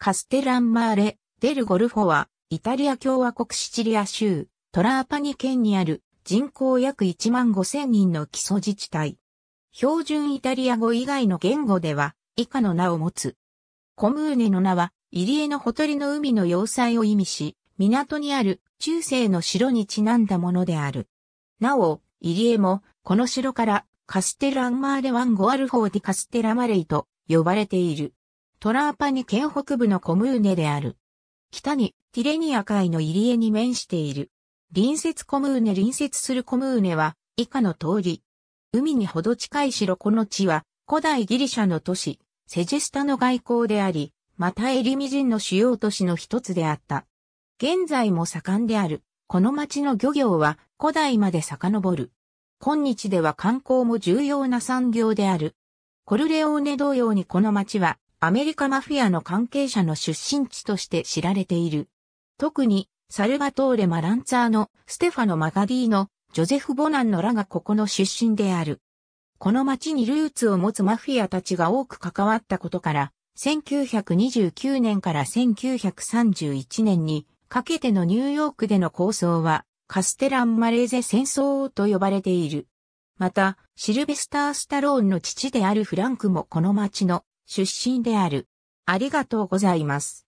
カステランマーレ、デル・ゴルフォは、イタリア共和国シチリア州、トラーパニ県にある人口約1万5千人の基礎自治体。標準イタリア語以外の言語では、以下の名を持つ。コムーネの名は、入江のほとりの海の要塞を意味し、港にある中世の城にちなんだものである。なお、入江も、この城から、カステランマーレワンゴアルフォーディカステラマレイと呼ばれている。トラーパニ県北部のコムーネである。北にティレニア海の入り江に面している。隣接コムーネ隣接するコムーネは以下の通り。海にほど近い城この地は古代ギリシャの都市、セジスタの外交であり、またエリミ人の主要都市の一つであった。現在も盛んである。この町の漁業は古代まで遡る。今日では観光も重要な産業である。コルレオーネ同様にこの町はアメリカマフィアの関係者の出身地として知られている。特に、サルバトーレ・マランツァーの、ステファノ・マガディーの、ジョゼフ・ボナンのらがここの出身である。この町にルーツを持つマフィアたちが多く関わったことから、1929年から1931年にかけてのニューヨークでの構想はカステラン・マレーゼ戦争と呼ばれている。また、シルベスター・スタローンの父であるフランクもこの町の出身である。ありがとうございます。